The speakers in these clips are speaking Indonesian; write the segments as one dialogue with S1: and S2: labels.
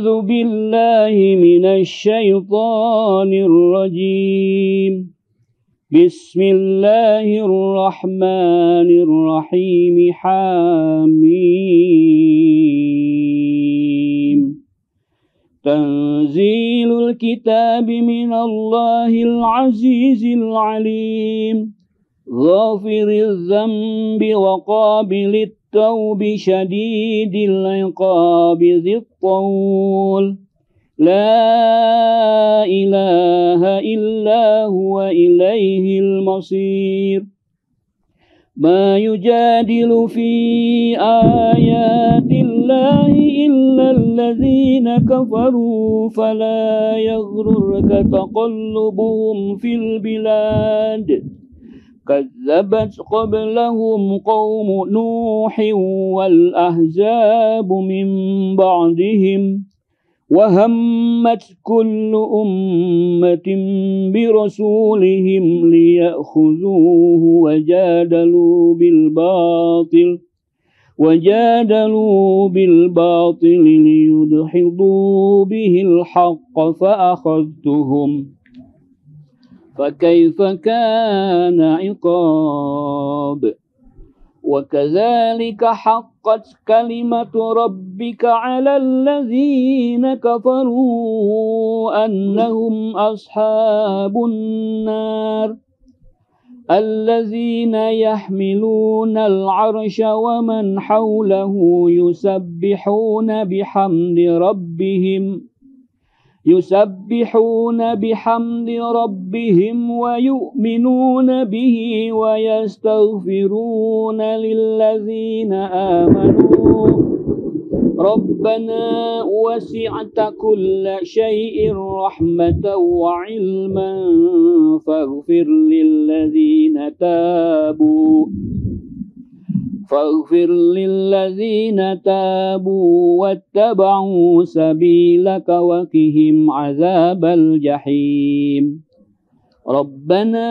S1: أعوذ بالله من الشيطان الرجيم بسم الله الرحمن الرحيم حميم تنزيل الكتاب من الله العزيز العليم غافر الذنب وقابل التوب شديد العقاب ذي الطول لا إله إلا هو إليه المصير ما يجادل في آيات الله إلا الذين كفروا فلا يغررك تقلبهم في البلاد كذبت قبلهم قوم نوح والأحزاب من بعدهم وهمت كل أمة برسولهم ليأخذوه وجادلوا بالباطل وجادلوا بالباطل ليدحضوا به الحق فأخذتهم فكيف كان عقاب وكذلك حقت كلمة ربك على الذين كفروا أنهم أصحاب النار الذين يحملون العرش ومن حوله يسبحون بحمد ربهم يسبحون بحمد ربهم ويؤمنون به ويستغفرون للذين آمنوا ربنا وسعت كل شيء رحمة وعلما فاغفر للذين تابوا فاغفر للذين تابوا واتبعوا سبيلك وقهم عذاب الجحيم ربنا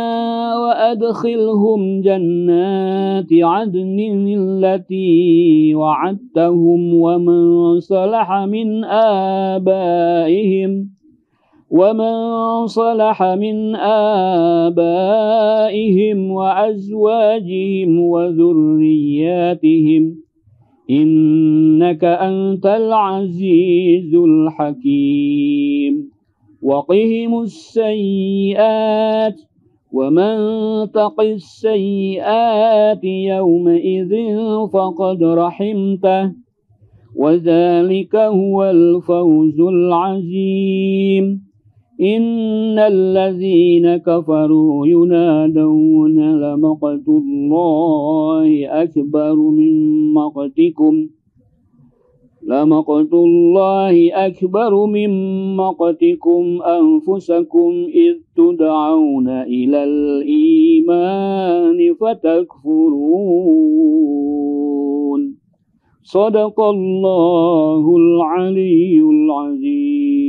S1: وأدخلهم جنات عدن التي وعدتهم ومن صلح من آبائهم ومن صلح من آبائهم وأزواجهم وذرياتهم إنك أنت العزيز الحكيم وقهم السيئات ومن تق السيئات يومئذ فقد رحمته وذلك هو الفوز العظيم إن الذين كفروا ينادون لمقت الله أكبر من مقتكم لمقت الله أكبر من مقتكم أنفسكم إذ تدعون إلى الإيمان فتكفرون صدق الله العلي العظيم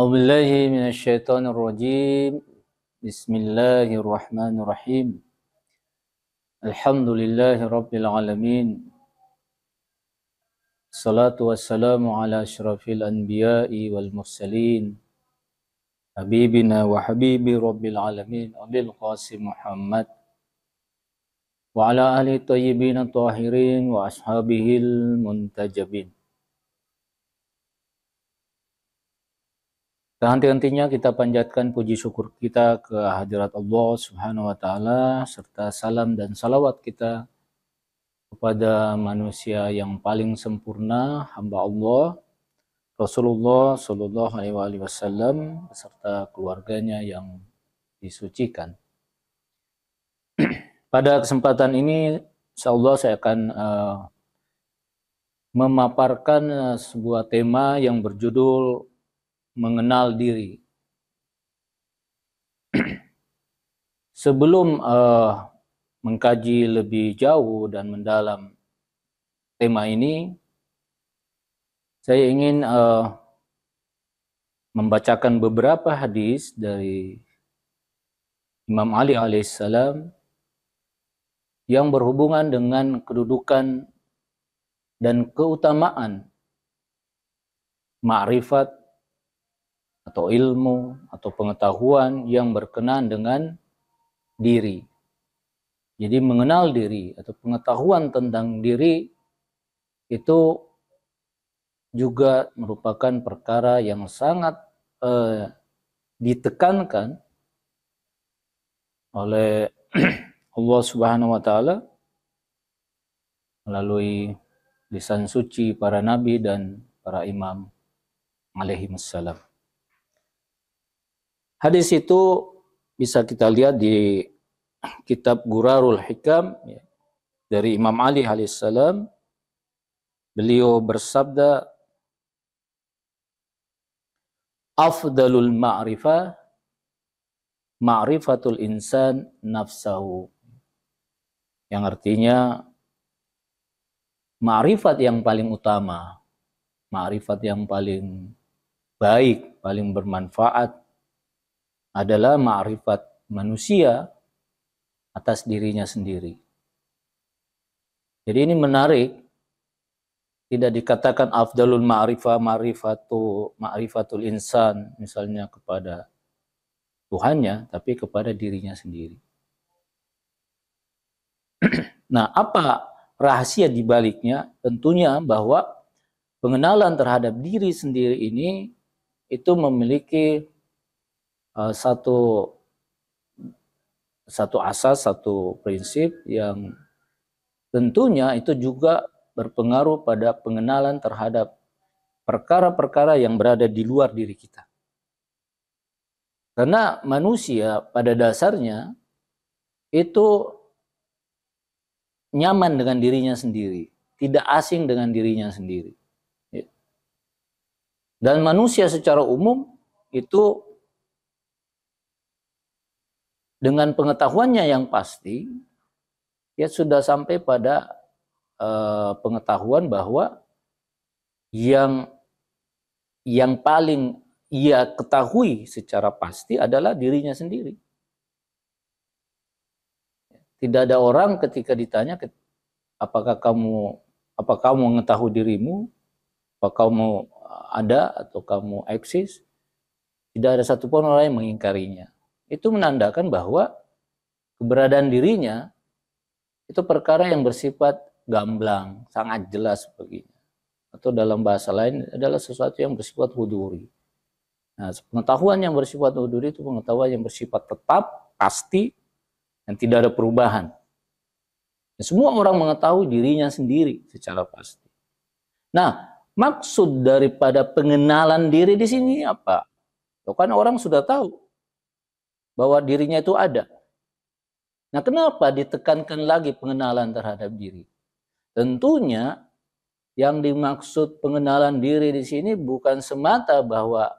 S2: أعوذ بالله من الشيطان الرجيم بسم الله الرحمن الرحيم الحمد لله رب العالمين الصلاة والسلام على أشرف الأنبياء والمرسلين حبيبنا وحبيب رب العالمين أبي القاسم محمد وعلى أهل الطيبين الطاهرين وأصحابه المنتجبين Tak henti-hentinya kita panjatkan puji syukur kita ke hadirat Allah Subhanahu wa taala serta salam dan salawat kita kepada manusia yang paling sempurna hamba Allah Rasulullah Sallallahu alaihi wasallam serta keluarganya yang disucikan. Pada kesempatan ini insyaallah saya akan uh, memaparkan eh, sebuah tema yang berjudul mengenal diri. Sebelum uh, mengkaji lebih jauh dan mendalam tema ini, saya ingin uh, membacakan beberapa hadis dari Imam Ali alaihissalam yang berhubungan dengan kedudukan dan keutamaan makrifat atau ilmu atau pengetahuan yang berkenaan dengan diri. Jadi mengenal diri atau pengetahuan tentang diri itu juga merupakan perkara yang sangat eh, ditekankan oleh Allah Subhanahu wa taala melalui lisan suci para nabi dan para imam alaihi wassalam. Hadis itu bisa kita lihat di kitab Gurarul Hikam ya, dari Imam Ali alaihissalam. Beliau bersabda, Afdalul ma'rifah ma'rifatul insan nafsahu. Yang artinya ma'rifat yang paling utama, ma'rifat yang paling baik, paling bermanfaat adalah ma'rifat manusia atas dirinya sendiri. Jadi ini menarik. Tidak dikatakan afdalul ma'rifah ma'rifatu ma'rifatul insan misalnya kepada Tuhannya, tapi kepada dirinya sendiri. nah, apa rahasia dibaliknya? Tentunya bahwa pengenalan terhadap diri sendiri ini itu memiliki Eh, satu satu asas, satu prinsip yang tentunya itu juga berpengaruh pada pengenalan terhadap perkara-perkara yang berada di luar diri kita. Karena manusia pada dasarnya itu nyaman dengan dirinya sendiri, tidak asing dengan dirinya sendiri. Dan manusia secara umum itu dengan pengetahuannya yang pasti ya sudah sampai pada e, pengetahuan bahwa yang yang paling ia ketahui secara pasti adalah dirinya sendiri. Tidak ada orang ketika ditanya apakah kamu apa kamu mengetahui dirimu, apa kamu eh, ada atau kamu eksis, tidak ada satupun orang yang mengingkarinya itu menandakan bahwa keberadaan dirinya itu perkara yang bersifat gamblang, sangat jelas sebagainya. Atau dalam bahasa lain adalah sesuatu yang bersifat huduri. Nah, pengetahuan yang bersifat huduri itu pengetahuan yang bersifat tetap, pasti, dan tidak ada perubahan. Nah, semua orang mengetahui dirinya sendiri secara pasti. Nah, maksud daripada pengenalan diri di sini apa? Tuh kan orang sudah tahu bahwa dirinya itu ada. Nah, kenapa ditekankan lagi pengenalan terhadap diri? Tentunya yang dimaksud pengenalan diri di sini bukan semata bahwa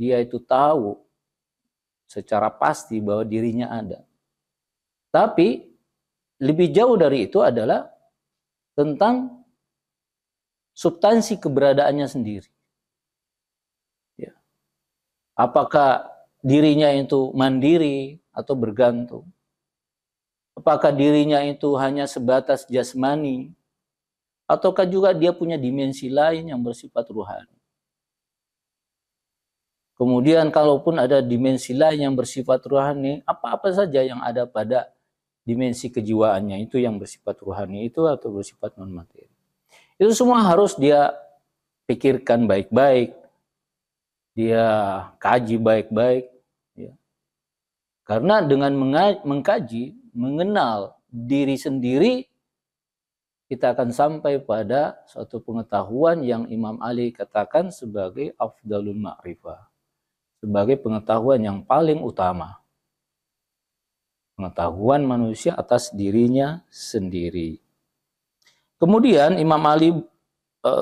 S2: dia itu tahu secara pasti bahwa dirinya ada. Tapi lebih jauh dari itu adalah tentang substansi keberadaannya sendiri. Ya. Apakah dirinya itu mandiri atau bergantung? Apakah dirinya itu hanya sebatas jasmani? Ataukah juga dia punya dimensi lain yang bersifat ruhani? Kemudian kalaupun ada dimensi lain yang bersifat rohani, apa-apa saja yang ada pada dimensi kejiwaannya itu yang bersifat rohani itu atau bersifat non materi. Itu semua harus dia pikirkan baik-baik. Dia kaji baik-baik karena dengan mengkaji, mengenal diri sendiri, kita akan sampai pada suatu pengetahuan yang Imam Ali katakan sebagai afdalul ma'rifah. Sebagai pengetahuan yang paling utama. Pengetahuan manusia atas dirinya sendiri. Kemudian Imam Ali e,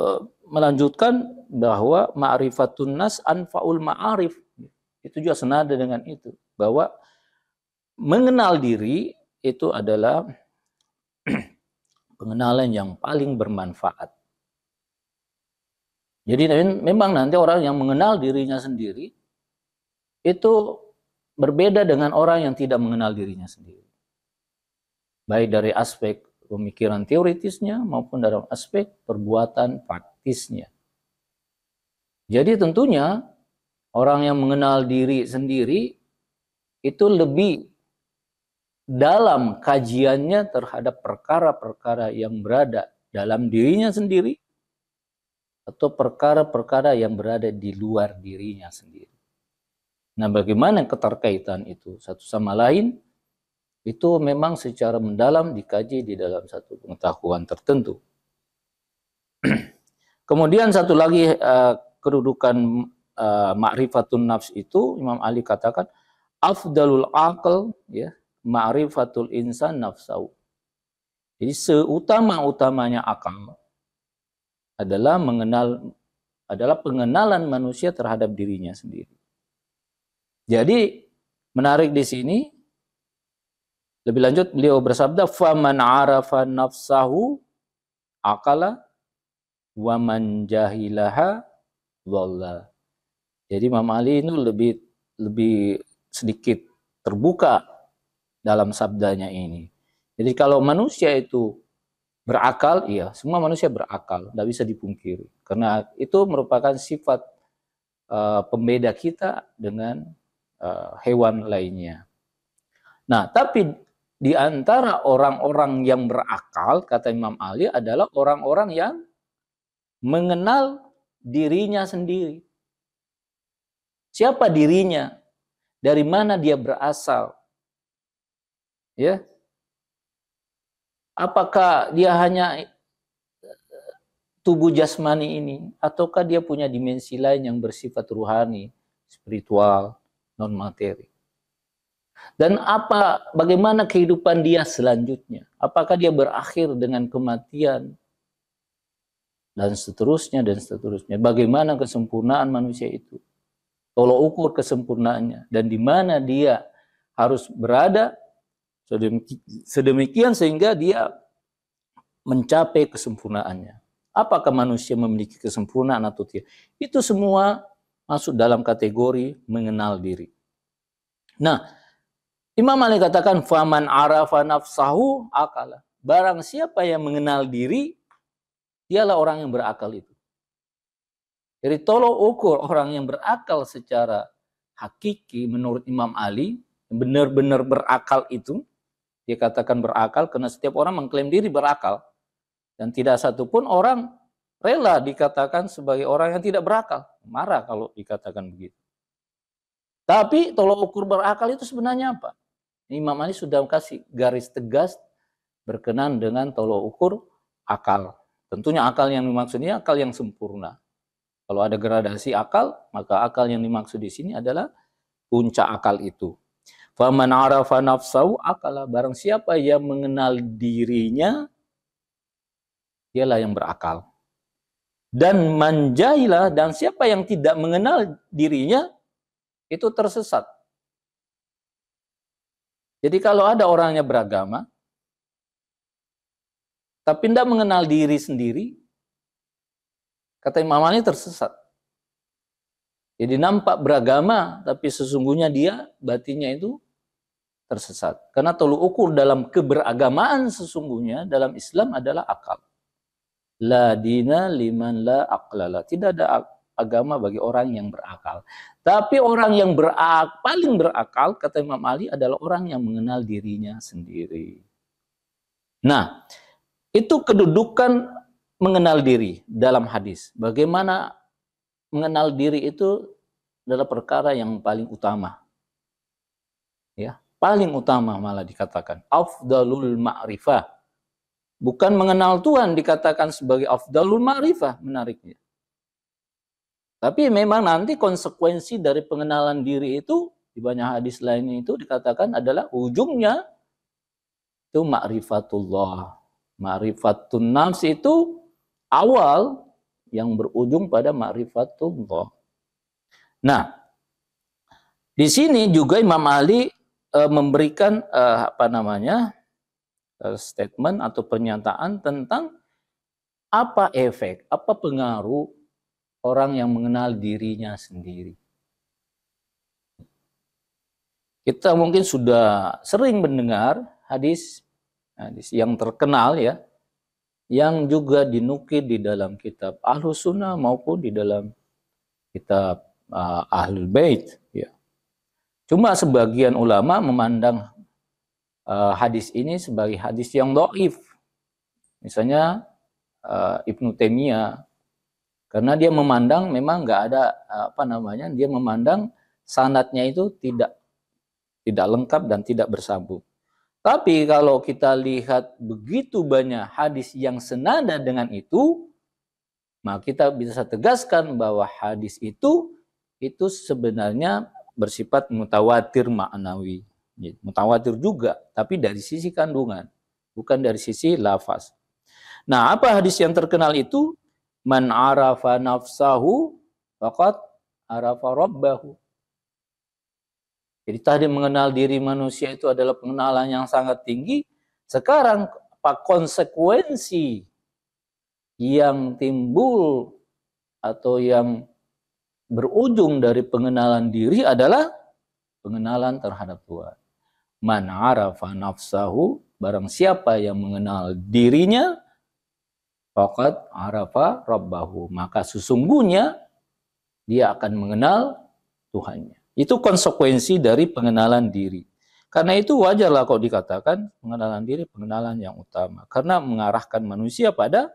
S2: melanjutkan bahwa ma'rifatun nas anfaul ma'arif. Itu juga senada dengan itu. Bahwa mengenal diri itu adalah pengenalan yang paling bermanfaat. Jadi memang nanti orang yang mengenal dirinya sendiri itu berbeda dengan orang yang tidak mengenal dirinya sendiri. Baik dari aspek pemikiran teoritisnya maupun dalam aspek perbuatan praktisnya. Jadi tentunya orang yang mengenal diri sendiri itu lebih dalam kajiannya terhadap perkara-perkara yang berada dalam dirinya sendiri atau perkara-perkara yang berada di luar dirinya sendiri. Nah, bagaimana keterkaitan itu satu sama lain? Itu memang secara mendalam dikaji di dalam satu pengetahuan tertentu. Kemudian satu lagi uh, kedudukan uh, eh, makrifatun nafs itu Imam Ali katakan afdalul akal ya ma'rifatul insan nafsau. Jadi seutama-utamanya akal adalah mengenal adalah pengenalan manusia terhadap dirinya sendiri. Jadi menarik di sini lebih lanjut beliau bersabda faman arafa nafsahu akala wa man jahilaha dhalla. Jadi Imam Ali itu lebih lebih sedikit terbuka dalam sabdanya ini. Jadi kalau manusia itu berakal, iya, semua manusia berakal, tidak bisa dipungkiri. Karena itu merupakan sifat uh, pembeda kita dengan uh, hewan lainnya. Nah, tapi di antara orang-orang yang berakal, kata Imam Ali, adalah orang-orang yang mengenal dirinya sendiri. Siapa dirinya? Dari mana dia berasal? Ya. Apakah dia hanya tubuh jasmani ini ataukah dia punya dimensi lain yang bersifat ruhani, spiritual, non materi? Dan apa bagaimana kehidupan dia selanjutnya? Apakah dia berakhir dengan kematian dan seterusnya dan seterusnya? Bagaimana kesempurnaan manusia itu? Tolok ukur kesempurnaannya dan di mana dia harus berada Sedemikian sehingga dia mencapai kesempurnaannya. Apakah manusia memiliki kesempurnaan atau tidak? Itu semua masuk dalam kategori mengenal diri. Nah, Imam Ali katakan faman arafa nafsahu akala. Barang siapa yang mengenal diri, dialah orang yang berakal itu. Jadi tolong ukur orang yang berakal secara hakiki menurut Imam Ali, benar-benar berakal itu dia katakan berakal karena setiap orang mengklaim diri berakal dan tidak satupun orang rela dikatakan sebagai orang yang tidak berakal marah kalau dikatakan begitu tapi tolok ukur berakal itu sebenarnya apa Imam Ali sudah kasih garis tegas berkenan dengan tolok ukur akal tentunya akal yang dimaksudnya akal yang sempurna kalau ada gradasi akal maka akal yang dimaksud di sini adalah puncak akal itu Faman arafa nafsau akala. Barang siapa yang mengenal dirinya, ialah yang berakal. Dan manjailah, dan siapa yang tidak mengenal dirinya, itu tersesat. Jadi kalau ada orangnya beragama, tapi tidak mengenal diri sendiri, kata Imam Ali tersesat. Jadi nampak beragama, tapi sesungguhnya dia, batinya itu tersesat. Karena tolu ukur dalam keberagamaan sesungguhnya dalam Islam adalah akal. La dina liman la aqlala. Tidak ada agama bagi orang yang berakal. Tapi orang yang berak, paling berakal, kata Imam Ali, adalah orang yang mengenal dirinya sendiri. Nah, itu kedudukan mengenal diri dalam hadis. Bagaimana mengenal diri itu adalah perkara yang paling utama. Ya, paling utama malah dikatakan afdalul ma'rifah. Bukan mengenal Tuhan dikatakan sebagai afdalul ma'rifah, menariknya. Tapi memang nanti konsekuensi dari pengenalan diri itu di banyak hadis lainnya itu dikatakan adalah ujungnya itu ma'rifatullah. Ma'rifatun nafs itu awal yang berujung pada ma'rifatullah. Nah, di sini juga Imam Ali uh, memberikan uh, apa namanya uh, statement atau pernyataan tentang apa efek, apa pengaruh orang yang mengenal dirinya sendiri. Kita mungkin sudah sering mendengar hadis hadis yang terkenal ya, yang juga dinukil di dalam kitab Ahlus Sunnah maupun di dalam kitab uh, Ahlul Bait ya. Cuma sebagian ulama memandang uh, hadis ini sebagai hadis yang doif. Misalnya uh, Ibnu Taimiyah, karena dia memandang memang nggak ada apa namanya, dia memandang sanatnya itu tidak tidak lengkap dan tidak bersambung. Tapi kalau kita lihat begitu banyak hadis yang senada dengan itu, maka kita bisa tegaskan bahwa hadis itu itu sebenarnya bersifat mutawatir maknawi. Ya, mutawatir juga, tapi dari sisi kandungan, bukan dari sisi lafaz. Nah, apa hadis yang terkenal itu? Man arafa nafsahu faqad arafa rabbahu. Jadi tadi mengenal diri manusia itu adalah pengenalan yang sangat tinggi. Sekarang apa konsekuensi yang timbul atau yang berujung dari pengenalan diri adalah pengenalan terhadap Tuhan. Man arafa nafsahu, barang siapa yang mengenal dirinya, fakat arafa rabbahu. Maka sesungguhnya dia akan mengenal Tuhannya. Itu konsekuensi dari pengenalan diri. Karena itu wajarlah kalau dikatakan pengenalan diri pengenalan yang utama. Karena mengarahkan manusia pada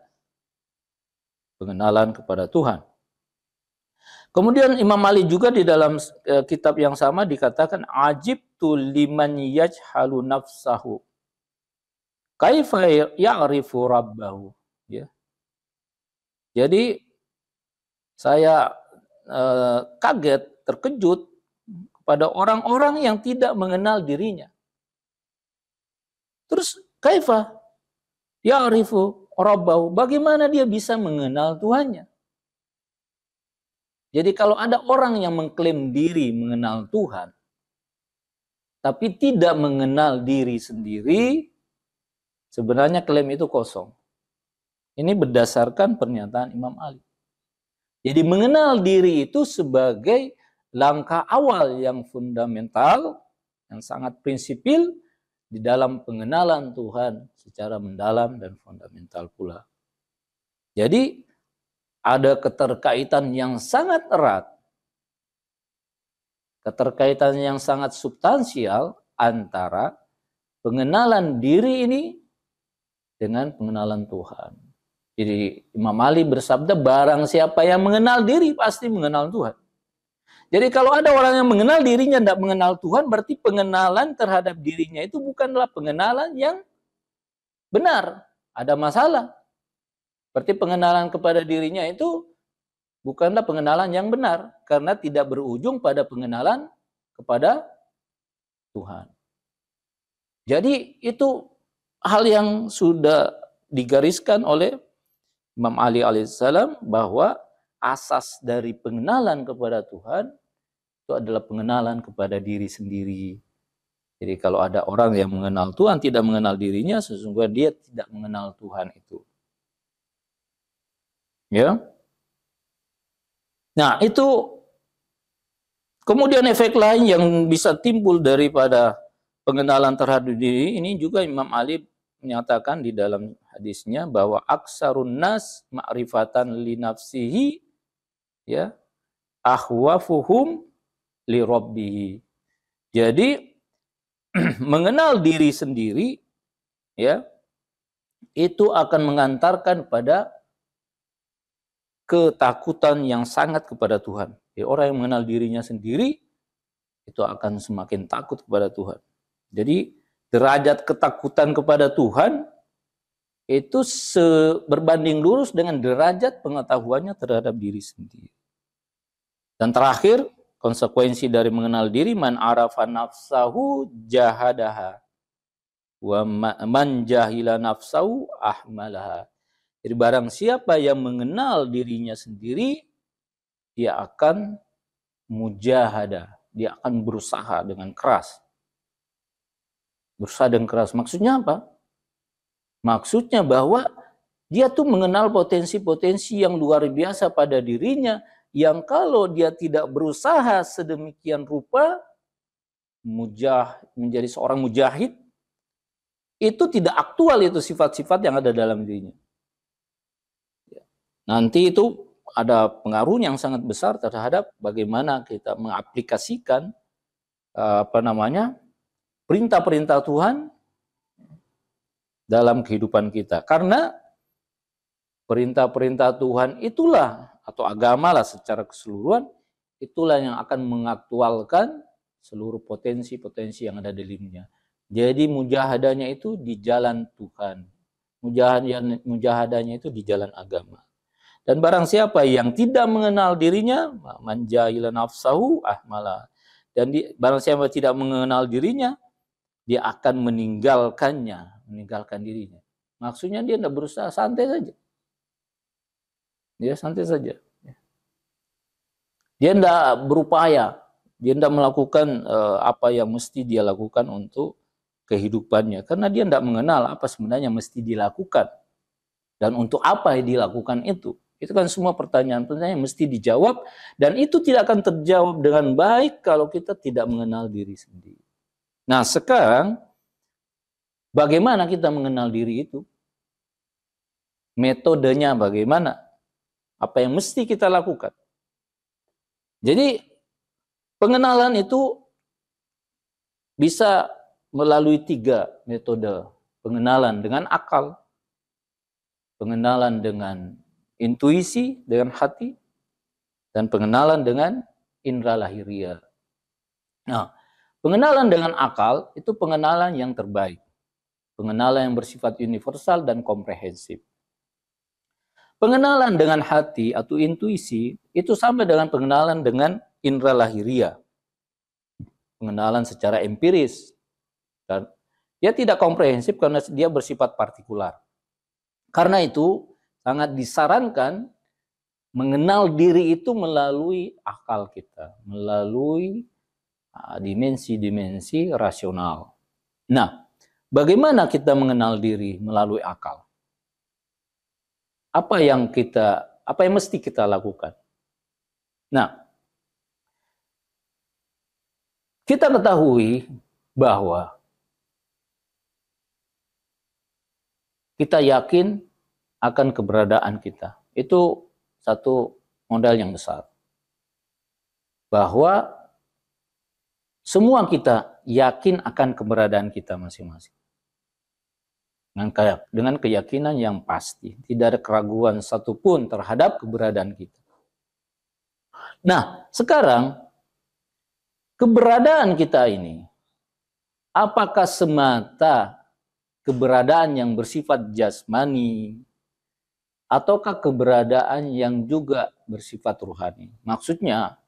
S2: pengenalan kepada Tuhan. Kemudian Imam Ali juga di dalam e, kitab yang sama dikatakan ajib tu liman yajhalu nafsahu. Kaifa ya'rifu rabbahu, ya. Jadi saya e, kaget, terkejut kepada orang-orang yang tidak mengenal dirinya. Terus kaifa ya'rifu rabbahu? Bagaimana dia bisa mengenal Tuhannya? Jadi kalau ada orang yang mengklaim diri mengenal Tuhan, tapi tidak mengenal diri sendiri, sebenarnya klaim itu kosong. Ini berdasarkan pernyataan Imam Ali. Jadi mengenal diri itu sebagai langkah awal yang fundamental, yang sangat prinsipil di dalam pengenalan Tuhan secara mendalam dan fundamental pula. Jadi ada keterkaitan yang sangat erat, keterkaitan yang sangat substansial antara pengenalan diri ini dengan pengenalan Tuhan. Jadi Imam Ali bersabda, barang siapa yang mengenal diri pasti mengenal Tuhan. Jadi kalau ada orang yang mengenal dirinya tidak mengenal Tuhan, berarti pengenalan terhadap dirinya itu bukanlah pengenalan yang benar. Ada masalah. Berarti pengenalan kepada dirinya itu bukanlah pengenalan yang benar karena tidak berujung pada pengenalan kepada Tuhan. Jadi itu hal yang sudah digariskan oleh Imam Ali alaihissalam bahwa asas dari pengenalan kepada Tuhan itu adalah pengenalan kepada diri sendiri. Jadi kalau ada orang yang mengenal Tuhan tidak mengenal dirinya, sesungguhnya dia tidak mengenal Tuhan itu. Ya. Nah, itu kemudian efek lain yang bisa timbul daripada pengenalan terhadap diri ini juga Imam Ali menyatakan di dalam hadisnya bahwa aksarun nas ma'rifatan li nafsihi ya ahwafuhum li rabbih. Jadi mengenal diri sendiri ya itu akan mengantarkan pada ketakutan yang sangat kepada Tuhan. Jadi orang yang mengenal dirinya sendiri itu akan semakin takut kepada Tuhan. Jadi derajat ketakutan kepada Tuhan itu berbanding lurus dengan derajat pengetahuannya terhadap diri sendiri. Dan terakhir, konsekuensi dari mengenal diri man arafa nafsahu jahadaha wa man jahila nafsahu ahmalaha. Jadi barang siapa yang mengenal dirinya sendiri, dia akan mujahadah, dia akan berusaha dengan keras. Berusaha dengan keras. Maksudnya apa? Maksudnya bahwa dia tuh mengenal potensi-potensi yang luar biasa pada dirinya yang kalau dia tidak berusaha sedemikian rupa mujah menjadi seorang mujahid itu tidak aktual itu sifat-sifat yang ada dalam dirinya. Nanti itu ada pengaruh yang sangat besar terhadap bagaimana kita mengaplikasikan eh, apa namanya perintah-perintah Tuhan dalam kehidupan kita. Karena perintah-perintah Tuhan itulah atau agama lah secara keseluruhan itulah yang akan mengaktualkan seluruh potensi-potensi yang ada di dirinya. Jadi mujahadanya itu di jalan Tuhan. Mujahadanya, mujahadanya itu di jalan agama. Dan barang siapa yang tidak mengenal dirinya, manjahila nafsahu ahmala. Dan di, barang siapa tidak mengenal dirinya, dia akan meninggalkannya, meninggalkan dirinya. Maksudnya dia tidak berusaha, santai saja. Dia santai saja. Dia tidak berupaya, dia tidak melakukan eh, apa yang mesti dia lakukan untuk kehidupannya. Karena dia tidak mengenal apa sebenarnya mesti dilakukan. Dan untuk apa yang dilakukan itu. Itu kan semua pertanyaan-pertanyaan yang mesti dijawab dan itu tidak akan terjawab dengan baik kalau kita tidak mengenal diri sendiri. Nah, sekarang bagaimana kita mengenal diri itu? Metodenya bagaimana? Apa yang mesti kita lakukan? Jadi pengenalan itu bisa melalui tiga metode pengenalan dengan akal, pengenalan dengan intuisi dengan hati, dan pengenalan dengan inralahiria. lahiria. Nah, pengenalan dengan akal itu pengenalan yang terbaik. Pengenalan yang bersifat universal dan komprehensif. Pengenalan dengan hati atau intuisi itu sama dengan pengenalan dengan inralahiria, lahiria. Pengenalan secara empiris. Dan dia tidak komprehensif karena dia bersifat partikular. Karena itu sangat disarankan mengenal diri itu melalui akal kita, melalui ah, dimensi-dimensi rasional. Nah, bagaimana kita mengenal diri melalui akal? Apa yang kita apa yang mesti kita lakukan? Nah, kita ketahui bahwa kita yakin akan keberadaan kita. Itu satu modal yang besar. Bahwa semua kita yakin akan keberadaan kita masing-masing. Dengan, kayak, dengan keyakinan yang pasti. Tidak ada keraguan satupun terhadap keberadaan kita. Nah, sekarang keberadaan kita ini, apakah semata keberadaan yang bersifat jasmani, ataukah keberadaan yang juga bersifat ruhani? Maksudnya,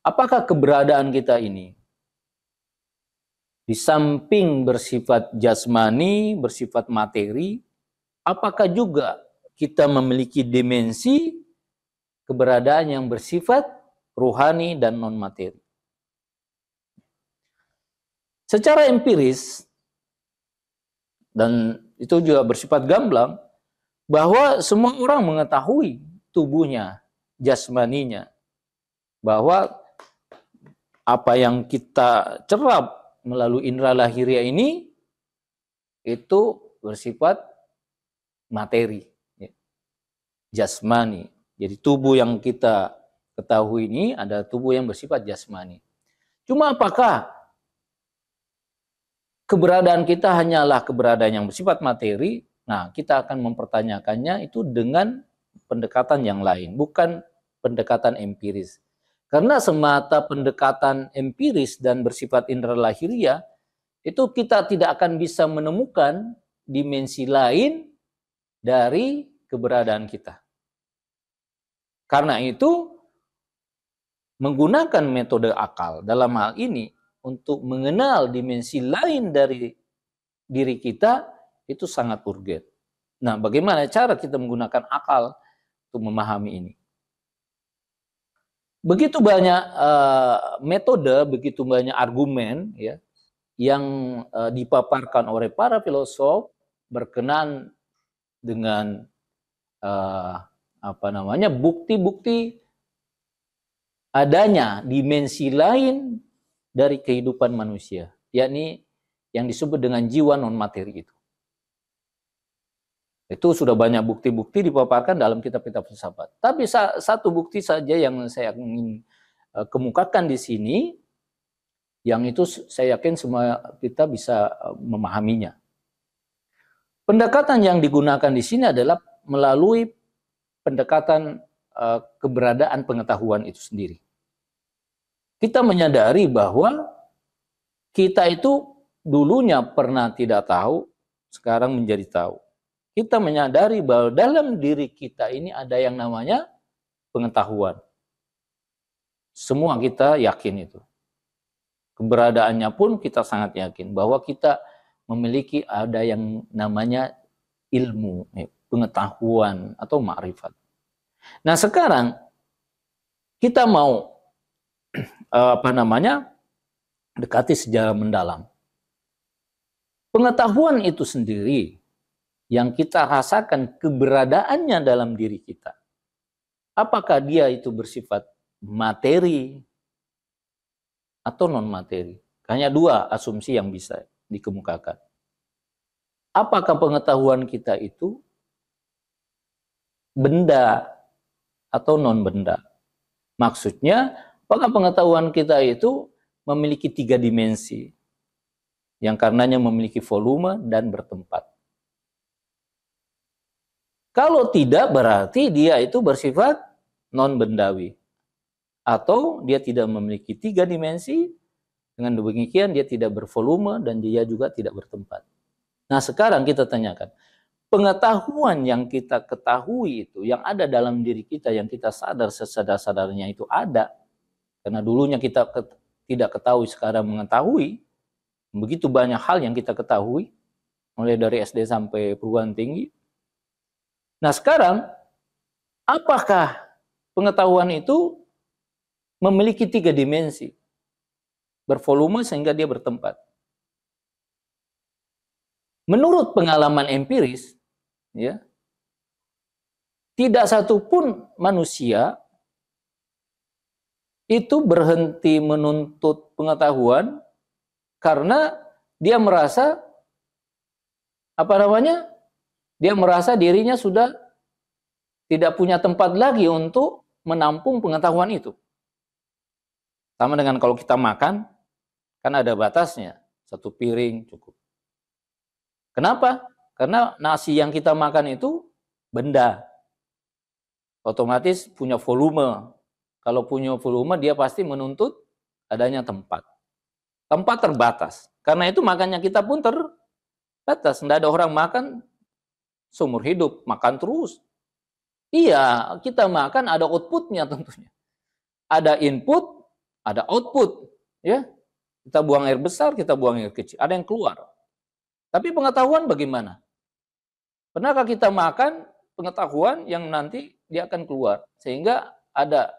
S2: apakah keberadaan kita ini di samping bersifat jasmani, bersifat materi, apakah juga kita memiliki dimensi keberadaan yang bersifat ruhani dan non materi? Secara empiris dan itu juga bersifat gamblang, bahwa semua orang mengetahui tubuhnya, jasmaninya, bahwa apa yang kita cerap melalui indera lahiria ini itu bersifat materi, ya. jasmani. Jadi tubuh yang kita ketahui ini ada tubuh yang bersifat jasmani. Cuma apakah keberadaan kita hanyalah keberadaan yang bersifat materi Nah, kita akan mempertanyakannya itu dengan pendekatan yang lain, bukan pendekatan empiris. Karena semata pendekatan empiris dan bersifat indera lahiriah itu kita tidak akan bisa menemukan dimensi lain dari keberadaan kita. Karena itu menggunakan metode akal dalam hal ini untuk mengenal dimensi lain dari diri kita itu sangat urgent. Nah, bagaimana cara kita menggunakan akal untuk memahami ini? Begitu banyak uh, metode, begitu banyak argumen ya yang uh, dipaparkan oleh para filosof berkenan dengan uh, apa namanya bukti-bukti adanya dimensi lain dari kehidupan manusia, yakni yang disebut dengan jiwa non materi itu. Itu sudah banyak bukti-bukti dipaparkan dalam kitab-kitab filsafat. Tapi satu bukti saja yang saya ingin eh, kemukakan di sini, yang itu saya yakin semua kita bisa eh, memahaminya. Pendekatan yang digunakan di sini adalah melalui pendekatan eh, keberadaan pengetahuan itu sendiri. Kita menyadari bahwa kita itu dulunya pernah tidak tahu, sekarang menjadi tahu kita menyadari bahwa dalam diri kita ini ada yang namanya pengetahuan. Semua kita yakin itu. Keberadaannya pun kita sangat yakin bahwa kita memiliki ada yang namanya ilmu, eh, pengetahuan atau makrifat. Nah, sekarang kita mau eh, apa namanya? dekati sejarah mendalam. Pengetahuan itu sendiri yang kita rasakan keberadaannya dalam diri kita. Apakah dia itu bersifat materi atau non materi? Hanya dua asumsi yang bisa dikemukakan. Apakah pengetahuan kita itu benda atau non benda? Maksudnya, apakah pengetahuan kita itu memiliki tiga dimensi yang karenanya memiliki volume dan bertempat? Kalau tidak berarti dia itu bersifat non bendawi atau dia tidak memiliki tiga dimensi dengan demikian dia tidak bervolume dan dia juga tidak bertempat. Nah sekarang kita tanyakan pengetahuan yang kita ketahui itu yang ada dalam diri kita yang kita sadar sesadar-sadarnya itu ada karena dulunya kita ket tidak ketahui sekarang mengetahui begitu banyak hal yang kita ketahui mulai dari SD sampai perguruan tinggi Nah sekarang, apakah pengetahuan itu memiliki tiga dimensi? Bervolume sehingga dia bertempat. Menurut pengalaman empiris, ya, tidak satupun manusia itu berhenti menuntut pengetahuan karena dia merasa apa namanya dia merasa dirinya sudah tidak punya tempat lagi untuk menampung pengetahuan itu. Sama dengan kalau kita makan, kan ada batasnya. Satu piring cukup. Kenapa? Karena nasi yang kita makan itu benda. Otomatis punya volume. Kalau punya volume, dia pasti menuntut adanya tempat. Tempat terbatas. Karena itu makannya kita pun terbatas. Tidak ada orang makan seumur hidup, makan terus. Iya, kita makan ada outputnya tentunya. Ada input, ada output. Ya, Kita buang air besar, kita buang air kecil. Ada yang keluar. Tapi pengetahuan bagaimana? Pernahkah kita makan pengetahuan yang nanti dia akan keluar? Sehingga ada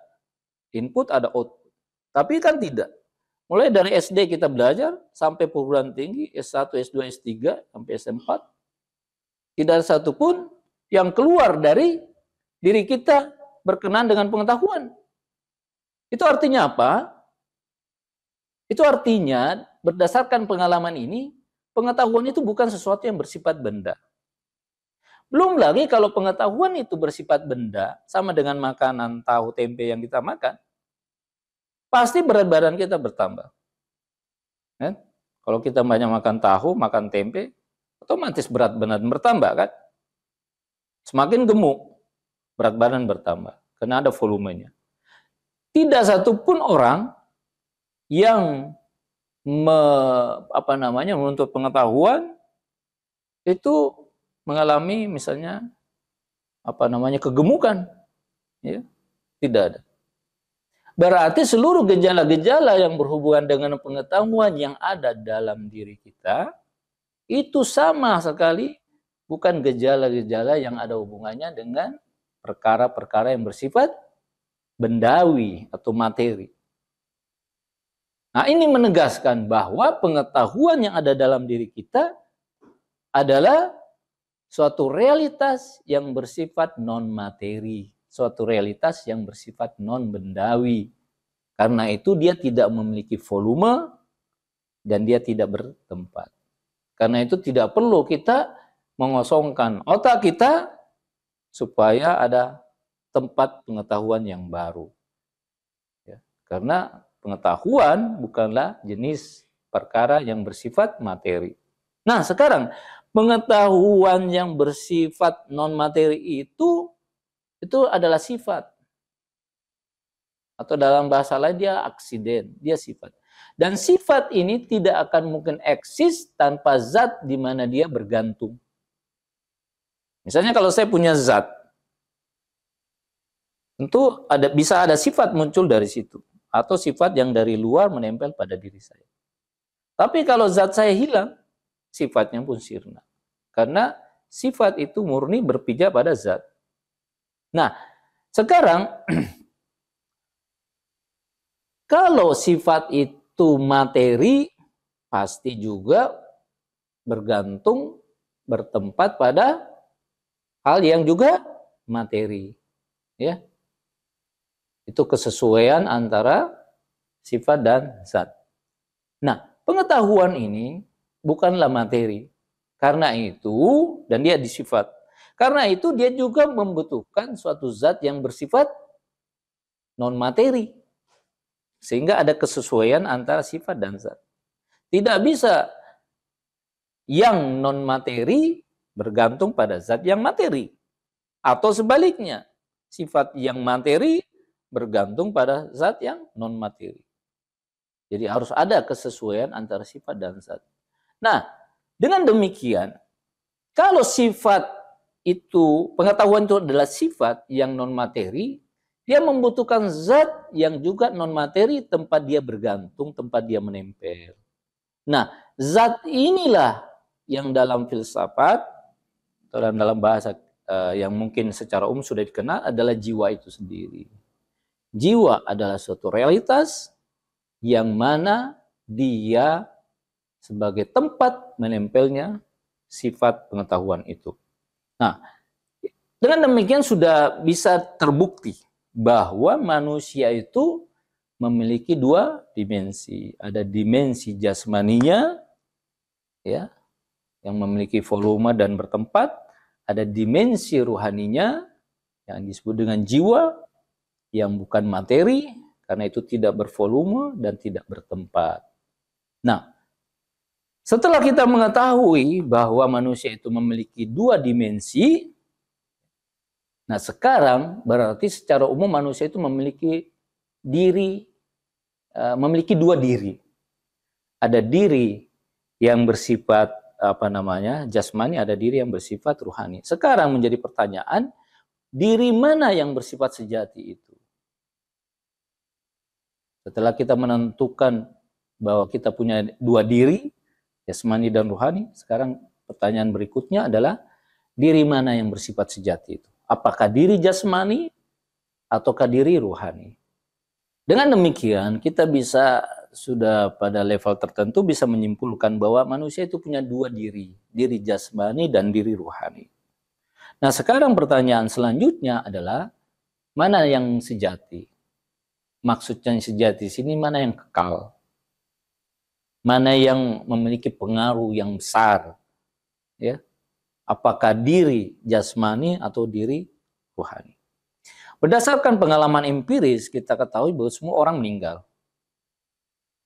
S2: input, ada output. Tapi kan tidak. Mulai dari SD kita belajar sampai perguruan tinggi, S1, S2, S3, sampai S4, tidak ada satupun yang keluar dari diri kita berkenan dengan pengetahuan. Itu artinya apa? Itu artinya berdasarkan pengalaman ini, pengetahuan itu bukan sesuatu yang bersifat benda. Belum lagi kalau pengetahuan itu bersifat benda, sama dengan makanan, tahu, tempe yang kita makan, pasti berat badan kita bertambah. Kan? Kalau kita banyak makan tahu, makan tempe, otomatis berat badan bertambah kan? Semakin gemuk, berat badan bertambah karena ada volumenya. Tidak satupun orang yang me, apa namanya menuntut pengetahuan itu mengalami misalnya apa namanya kegemukan, ya tidak ada. Berarti seluruh gejala-gejala yang berhubungan dengan pengetahuan yang ada dalam diri kita itu sama sekali bukan gejala-gejala yang ada hubungannya dengan perkara-perkara yang bersifat bendawi atau materi. Nah, ini menegaskan bahwa pengetahuan yang ada dalam diri kita adalah suatu realitas yang bersifat non-materi, suatu realitas yang bersifat non-bendawi. Karena itu dia tidak memiliki volume dan dia tidak bertempat. Karena itu tidak perlu kita mengosongkan otak kita supaya ada tempat pengetahuan yang baru. Ya, karena pengetahuan bukanlah jenis perkara yang bersifat materi. Nah sekarang pengetahuan yang bersifat non materi itu itu adalah sifat atau dalam bahasa lain dia aksiden, dia sifat. Dan sifat ini tidak akan mungkin eksis tanpa zat di mana dia bergantung. Misalnya kalau saya punya zat, tentu ada bisa ada sifat muncul dari situ atau sifat yang dari luar menempel pada diri saya. Tapi kalau zat saya hilang, sifatnya pun sirna. Karena sifat itu murni berpijak pada zat. Nah, sekarang kalau sifat itu itu materi pasti juga bergantung bertempat pada hal yang juga materi. Ya. Itu kesesuaian antara sifat dan zat. Nah, pengetahuan ini bukanlah materi. Karena itu, dan dia disifat. Karena itu dia juga membutuhkan suatu zat yang bersifat non materi. Sehingga ada kesesuaian antara sifat dan zat. Tidak bisa yang non materi bergantung pada zat yang materi atau sebaliknya sifat yang materi bergantung pada zat yang non materi jadi harus ada kesesuaian antara sifat dan zat nah dengan demikian kalau sifat itu pengetahuan itu adalah sifat yang non materi dia membutuhkan zat yang juga non materi tempat dia bergantung, tempat dia menempel. Nah, zat inilah yang dalam filsafat atau dalam bahasa eh, yang mungkin secara umum sudah dikenal adalah jiwa itu sendiri. Jiwa adalah suatu realitas yang mana dia sebagai tempat menempelnya sifat pengetahuan itu. Nah, dengan demikian sudah bisa terbukti bahwa manusia itu memiliki dua dimensi. Ada dimensi jasmaninya ya yang memiliki volume dan bertempat, ada dimensi ruhaninya yang disebut dengan jiwa yang bukan materi karena itu tidak bervolume dan tidak bertempat. Nah, setelah kita mengetahui bahwa manusia itu memiliki dua dimensi, Nah sekarang berarti secara umum manusia itu memiliki diri, eh, memiliki dua diri. Ada diri yang bersifat apa namanya jasmani, ada diri yang bersifat ruhani. Sekarang menjadi pertanyaan, diri mana yang bersifat sejati itu? Setelah kita menentukan bahwa kita punya dua diri, jasmani dan ruhani, sekarang pertanyaan berikutnya adalah diri mana yang bersifat sejati itu? apakah diri jasmani ataukah diri rohani? Dengan demikian kita bisa sudah pada level tertentu bisa menyimpulkan bahwa manusia itu punya dua diri, diri jasmani dan diri rohani. Nah, sekarang pertanyaan selanjutnya adalah mana yang sejati? Maksudnya yang sejati sini mana yang kekal? Mana yang memiliki pengaruh yang besar? Ya apakah diri jasmani atau diri rohani. Berdasarkan pengalaman empiris, kita ketahui bahwa semua orang meninggal.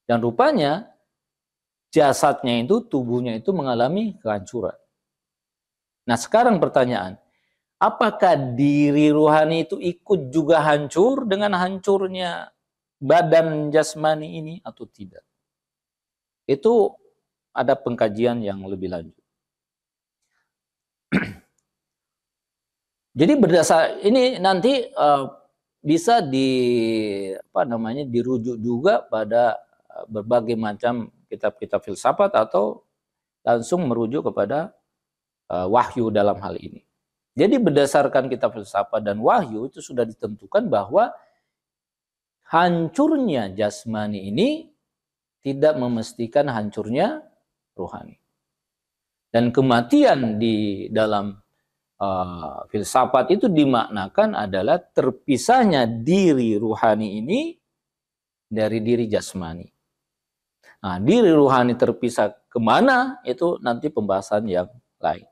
S2: Dan rupanya jasadnya itu, tubuhnya itu mengalami kehancuran. Nah sekarang pertanyaan, apakah diri rohani itu ikut juga hancur dengan hancurnya badan jasmani ini atau tidak? Itu ada pengkajian yang lebih lanjut. Jadi berdasar ini nanti uh, bisa di apa namanya dirujuk juga pada eh, berbagai macam kitab-kitab filsafat atau langsung merujuk kepada uh, wahyu dalam hal ini. Jadi berdasarkan kitab filsafat dan wahyu itu sudah ditentukan bahwa hancurnya jasmani ini tidak memastikan hancurnya rohani Dan kematian di dalam uh, filsafat itu dimaknakan adalah terpisahnya diri ruhani ini dari diri jasmani. Nah, diri ruhani terpisah kemana itu nanti pembahasan yang lain.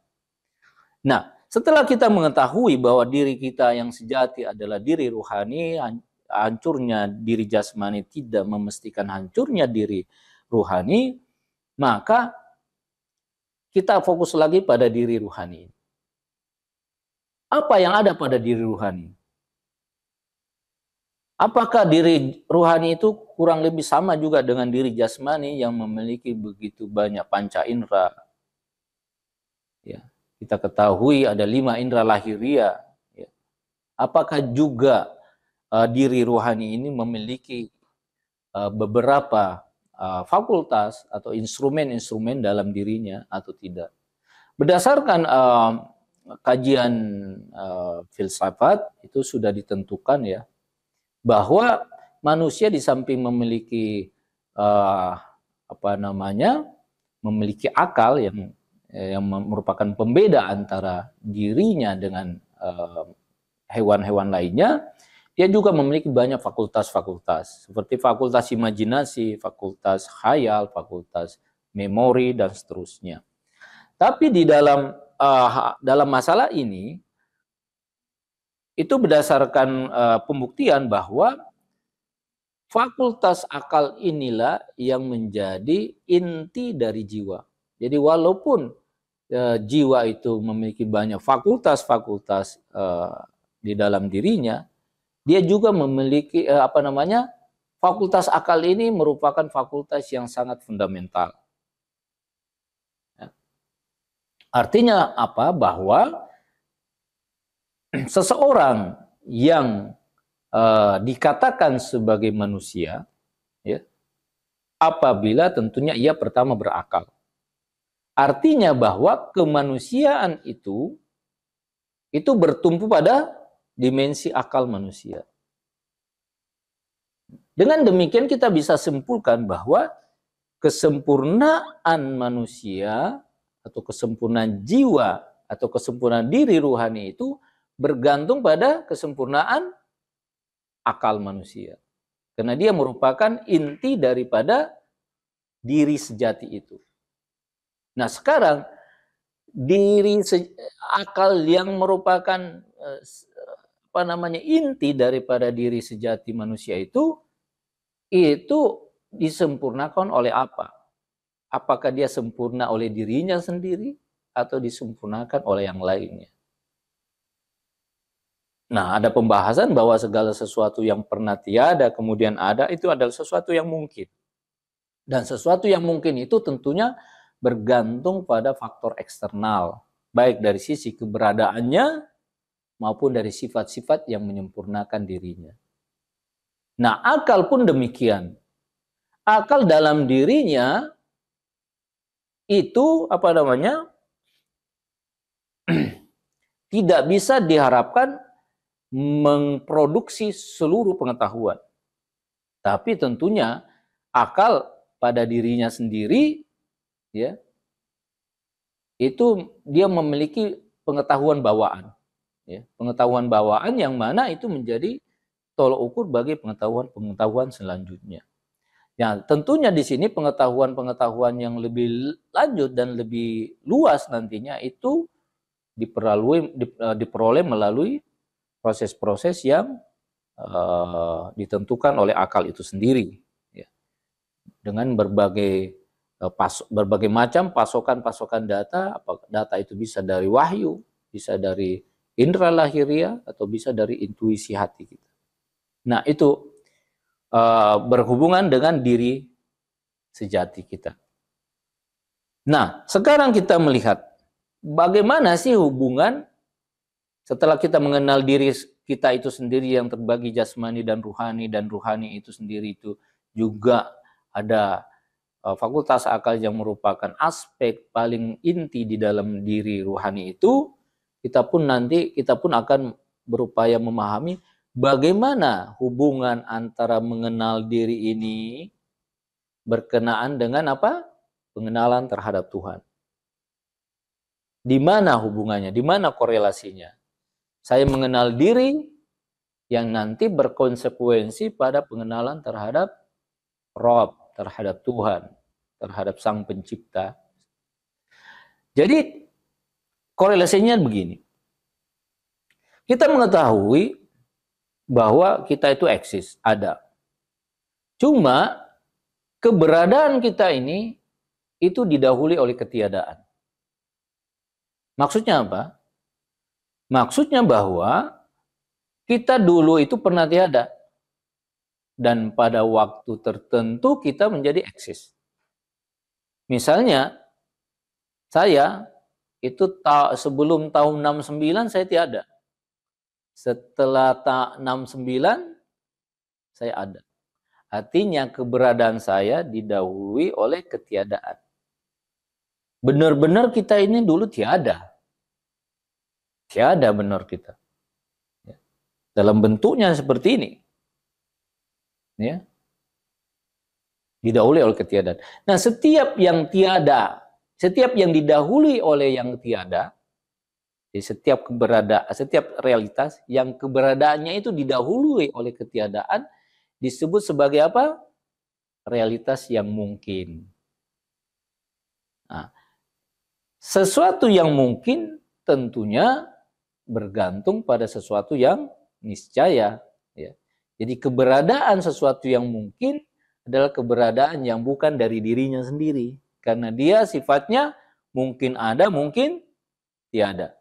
S2: Nah, setelah kita mengetahui bahwa diri kita yang sejati adalah diri ruhani, hancurnya diri jasmani tidak memastikan hancurnya diri ruhani, maka kita fokus lagi pada diri ruhani. ini. Apa yang ada pada diri rohani? Apakah diri rohani itu kurang lebih sama juga dengan diri jasmani yang memiliki begitu banyak panca indera? Ya, kita ketahui ada lima indera lahiria. Ya. Apakah juga uh, diri rohani ini memiliki uh, beberapa uh, fakultas atau instrumen-instrumen dalam dirinya atau tidak? Berdasarkan uh, kajian uh, filsafat itu sudah ditentukan ya bahwa manusia di samping memiliki uh, apa namanya memiliki akal yang eh, yang merupakan pembeda antara dirinya dengan hewan-hewan uh, lainnya dia juga memiliki banyak fakultas-fakultas seperti fakultas imajinasi, fakultas khayal, fakultas memori dan seterusnya. Tapi di dalam uh, dalam masalah ini itu berdasarkan uh, pembuktian bahwa fakultas akal inilah yang menjadi inti dari jiwa. Jadi walaupun uh, jiwa itu memiliki banyak fakultas-fakultas uh, di dalam dirinya, dia juga memiliki uh, apa namanya fakultas akal ini merupakan fakultas yang sangat fundamental Artinya apa? Bahwa seseorang yang e, dikatakan sebagai manusia, ya, apabila tentunya ia pertama berakal. Artinya bahwa kemanusiaan itu itu bertumpu pada dimensi akal manusia. Dengan demikian kita bisa simpulkan bahwa kesempurnaan manusia atau kesempurnaan jiwa atau kesempurnaan diri ruhani itu bergantung pada kesempurnaan akal manusia. Karena dia merupakan inti daripada diri sejati itu. Nah, sekarang diri akal yang merupakan eh, apa namanya inti daripada diri sejati manusia itu itu disempurnakan oleh apa? apakah dia sempurna oleh dirinya sendiri atau disempurnakan oleh yang lainnya. Nah, ada pembahasan bahwa segala sesuatu yang pernah tiada kemudian ada itu adalah sesuatu yang mungkin. Dan sesuatu yang mungkin itu tentunya bergantung pada faktor eksternal, baik dari sisi keberadaannya maupun dari sifat-sifat yang menyempurnakan dirinya. Nah, akal pun demikian. Akal dalam dirinya itu apa namanya tidak bisa diharapkan memproduksi seluruh pengetahuan. Tapi tentunya akal pada dirinya sendiri ya itu dia memiliki pengetahuan bawaan ya, pengetahuan bawaan yang mana itu menjadi tolok ukur bagi pengetahuan-pengetahuan selanjutnya. Ya, tentunya di sini pengetahuan-pengetahuan yang lebih lanjut dan lebih luas nantinya itu diperoleh diperoleh melalui proses-proses yang uh, ditentukan oleh akal itu sendiri ya. dengan berbagai uh, pas, berbagai macam pasokan-pasokan data apa data itu bisa dari wahyu bisa dari indera lahiria atau bisa dari intuisi hati kita nah itu uh, berhubungan dengan diri sejati kita. Nah, sekarang kita melihat bagaimana sih hubungan setelah kita mengenal diri kita itu sendiri yang terbagi jasmani dan ruhani dan ruhani itu sendiri itu juga ada eh, fakultas akal yang merupakan aspek paling inti di dalam diri ruhani itu kita pun nanti kita pun akan berupaya memahami bagaimana hubungan antara mengenal diri ini berkenaan dengan apa? Pengenalan terhadap Tuhan. Di mana hubungannya? Di mana korelasinya? Saya mengenal diri yang nanti berkonsekuensi pada pengenalan terhadap Rob, terhadap Tuhan, terhadap Sang Pencipta. Jadi korelasinya begini. Kita mengetahui bahwa kita itu eksis, ada. Cuma keberadaan kita ini itu didahului oleh ketiadaan. Maksudnya apa? Maksudnya bahwa kita dulu itu pernah tiada. Dan pada waktu tertentu kita menjadi eksis. Misalnya, saya itu ta sebelum tahun 69 saya tiada. Setelah tak 69 saya ada. Artinya keberadaan saya didahului oleh ketiadaan. Benar-benar kita ini dulu tiada. Tiada benar kita. Ya. Dalam bentuknya seperti ini. Ya. Didahului oleh ketiadaan. Nah setiap yang tiada, setiap yang didahului oleh yang tiada, jadi setiap keberadaan, setiap realitas yang keberadaannya itu didahului oleh ketiadaan disebut sebagai apa? Realitas yang mungkin. Nah, sesuatu yang mungkin tentunya bergantung pada sesuatu yang niscaya. Ya. Jadi keberadaan sesuatu yang mungkin adalah keberadaan yang bukan dari dirinya sendiri. Karena dia sifatnya mungkin ada, mungkin tiada.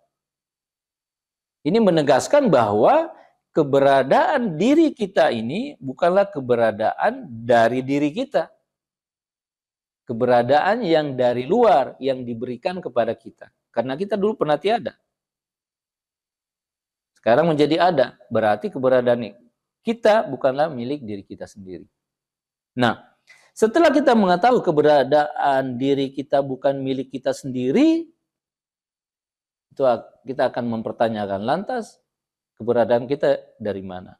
S2: Ini menegaskan bahwa keberadaan diri kita ini bukanlah keberadaan dari diri kita. Keberadaan yang dari luar yang diberikan kepada kita. Karena kita dulu pernah tiada. Sekarang menjadi ada, berarti keberadaan kita bukanlah milik diri kita sendiri. Nah, setelah kita mengetahui keberadaan diri kita bukan milik kita sendiri, itu kita akan mempertanyakan lantas keberadaan kita dari mana.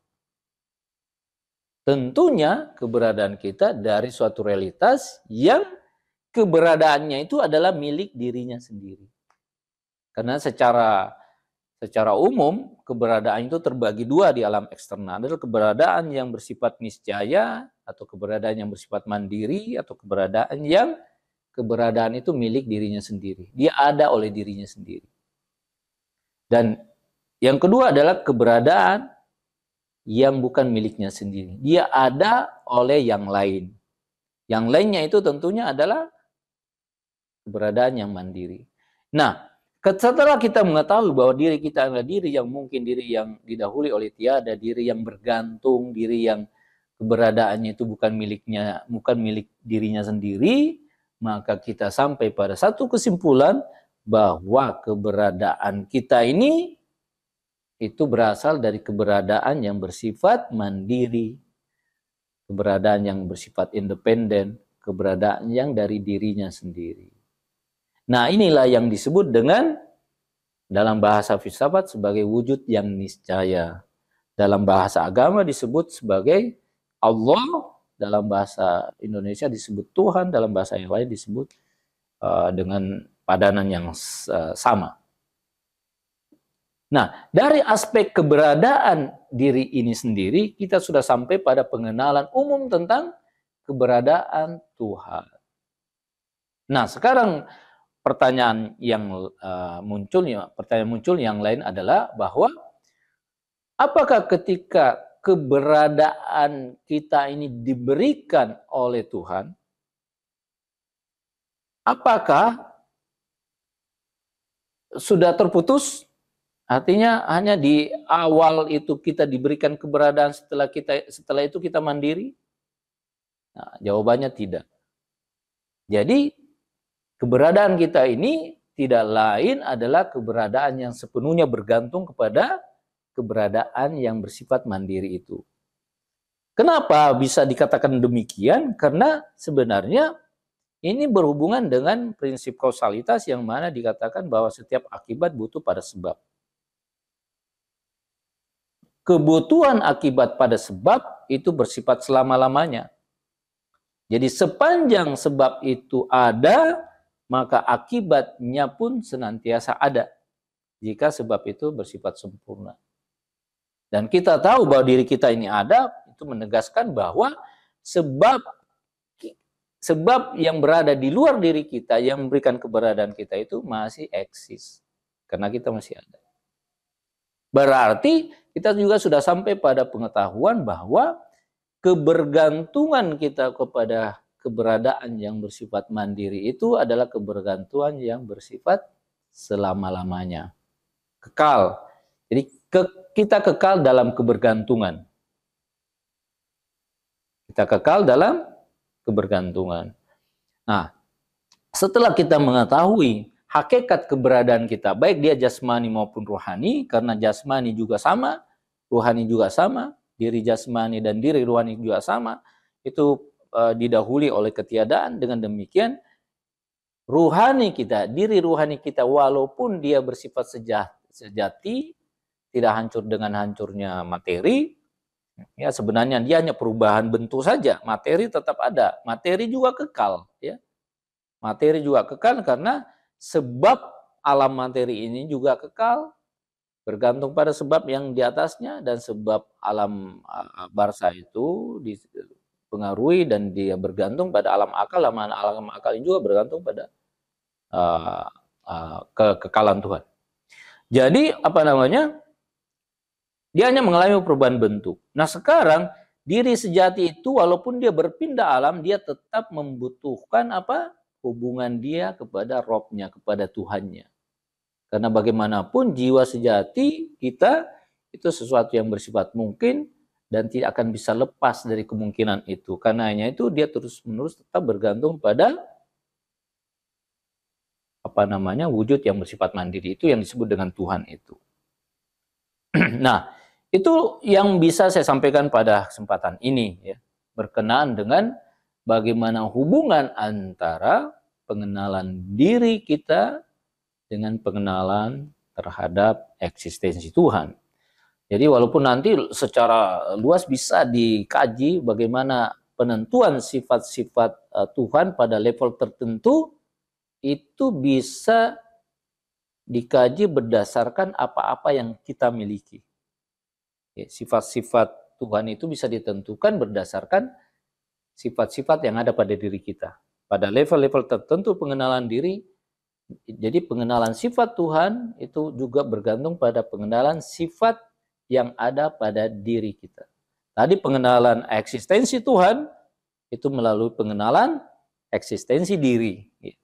S2: Tentunya keberadaan kita dari suatu realitas yang keberadaannya itu adalah milik dirinya sendiri. Karena secara secara umum keberadaan itu terbagi dua di alam eksternal. Ada keberadaan yang bersifat niscaya atau keberadaan yang bersifat mandiri atau keberadaan yang keberadaan itu milik dirinya sendiri. Dia ada oleh dirinya sendiri. Dan yang kedua adalah keberadaan yang bukan miliknya sendiri. Dia ada oleh yang lain. Yang lainnya itu tentunya adalah keberadaan yang mandiri. Nah, setelah kita mengetahui bahwa diri kita adalah diri yang mungkin diri yang didahului oleh tiada, diri yang bergantung, diri yang keberadaannya itu bukan miliknya, bukan milik dirinya sendiri, maka kita sampai pada satu kesimpulan bahwa keberadaan kita ini itu berasal dari keberadaan yang bersifat mandiri, keberadaan yang bersifat independen, keberadaan yang dari dirinya sendiri. Nah, inilah yang disebut dengan dalam bahasa filsafat sebagai wujud yang niscaya. Dalam bahasa agama disebut sebagai Allah, dalam bahasa Indonesia disebut Tuhan, dalam bahasa yang lain disebut eh, dengan padanan yang e, sama. Nah, dari aspek keberadaan diri ini sendiri, kita sudah sampai pada pengenalan umum tentang keberadaan Tuhan. Nah, sekarang pertanyaan yang e, muncul, munculnya, pertanyaan muncul yang lain adalah bahwa apakah ketika keberadaan kita ini diberikan oleh Tuhan, apakah sudah terputus, artinya hanya di awal itu kita diberikan keberadaan setelah kita setelah itu kita mandiri? Nah, jawabannya tidak. Jadi keberadaan kita ini tidak lain adalah keberadaan yang sepenuhnya bergantung kepada keberadaan yang bersifat mandiri itu. Kenapa bisa dikatakan demikian? Karena sebenarnya ini berhubungan dengan prinsip kausalitas yang mana dikatakan bahwa setiap akibat butuh pada sebab. Kebutuhan akibat pada sebab itu bersifat selama-lamanya. Jadi sepanjang sebab itu ada, maka akibatnya pun senantiasa ada. Jika sebab itu bersifat sempurna. Dan kita tahu bahwa diri kita ini ada, itu menegaskan bahwa sebab sebab yang berada di luar diri kita, yang memberikan keberadaan kita itu masih eksis. Karena kita masih ada. Berarti kita juga sudah sampai pada pengetahuan bahwa kebergantungan kita kepada keberadaan yang bersifat mandiri itu adalah kebergantungan yang bersifat selama-lamanya. Kekal. Jadi ke, kita kekal dalam kebergantungan. Kita kekal dalam kebergantungan. Nah, setelah kita mengetahui hakikat keberadaan kita, baik dia jasmani maupun rohani, karena jasmani juga sama, rohani juga sama, diri jasmani dan diri rohani juga sama, itu eh, didahului oleh ketiadaan. Dengan demikian, rohani kita, diri rohani kita, walaupun dia bersifat sejati tidak hancur dengan hancurnya materi, Ya sebenarnya dia hanya perubahan bentuk saja, materi tetap ada, materi juga kekal. Ya. Materi juga kekal karena sebab alam materi ini juga kekal, bergantung pada sebab yang di atasnya dan sebab alam barsa itu dipengaruhi dan dia bergantung pada alam akal, alam alam akal ini juga bergantung pada uh, uh, ke kekalan Tuhan. Jadi apa namanya? Dia hanya mengalami perubahan bentuk. Nah sekarang diri sejati itu walaupun dia berpindah alam, dia tetap membutuhkan apa? Hubungan dia kepada rohnya, kepada Tuhannya. Karena bagaimanapun jiwa sejati kita itu sesuatu yang bersifat mungkin dan tidak akan bisa lepas dari kemungkinan itu. Karena hanya itu dia terus-menerus tetap bergantung pada apa namanya wujud yang bersifat mandiri itu yang disebut dengan Tuhan itu. nah, itu yang bisa saya sampaikan pada kesempatan ini ya, berkenaan dengan bagaimana hubungan antara pengenalan diri kita dengan pengenalan terhadap eksistensi Tuhan. Jadi walaupun nanti secara luas bisa dikaji bagaimana penentuan sifat-sifat e, Tuhan pada level tertentu itu bisa dikaji berdasarkan apa-apa yang kita miliki. Ya, sifat-sifat Tuhan itu bisa ditentukan berdasarkan sifat-sifat yang ada pada diri kita. Pada level-level tertentu pengenalan diri, jadi pengenalan sifat Tuhan itu juga bergantung pada pengenalan sifat yang ada pada diri kita. Tadi pengenalan eksistensi Tuhan itu melalui pengenalan eksistensi diri. Ya.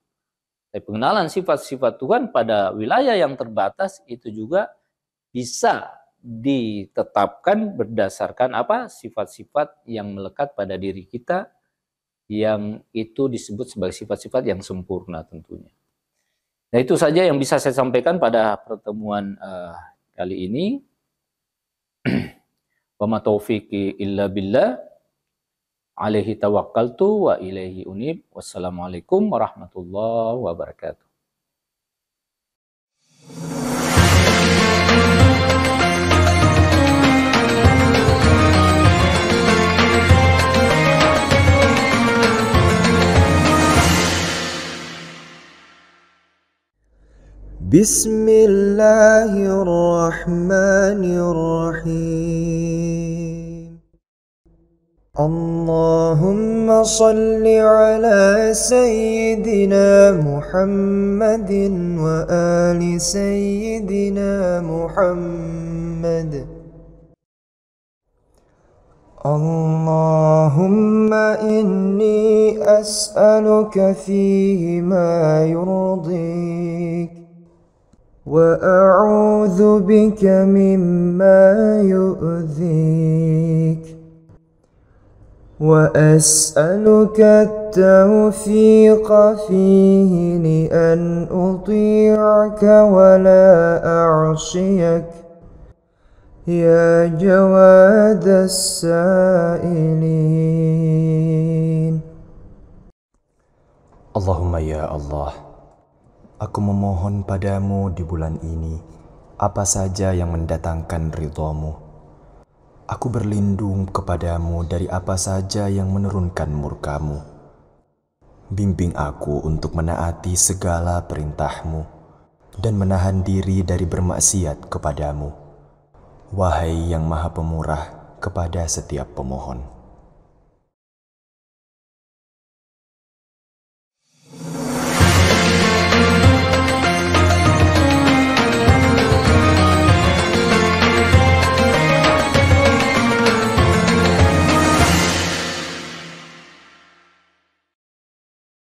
S2: Tapi pengenalan sifat-sifat Tuhan pada wilayah yang terbatas itu juga bisa ditetapkan berdasarkan apa sifat-sifat yang melekat pada diri kita yang itu disebut sebagai sifat-sifat yang sempurna tentunya. Nah itu saja yang bisa saya sampaikan pada pertemuan uh, kali ini. Wa taufiqi illa billah. Alaihi tawakkaltu wa ilaihi unib. Wassalamualaikum warahmatullahi wabarakatuh.
S3: بسم الله الرحمن الرحيم اللهم صل على سيدنا محمد وآل سيدنا محمد اللهم إني أسألك فيه ما يرضيك وأعوذ بك مما يؤذيك وأسألك التوفيق فيه لأن أطيعك ولا أعصيك يا جواد السائلين اللهم يا الله Aku memohon padamu di bulan ini, apa saja yang mendatangkan ridhomu. Aku berlindung kepadamu dari apa saja yang menurunkan murkamu. Bimbing aku untuk menaati segala perintahmu dan menahan diri dari bermaksiat kepadamu. Wahai yang maha pemurah kepada setiap pemohon.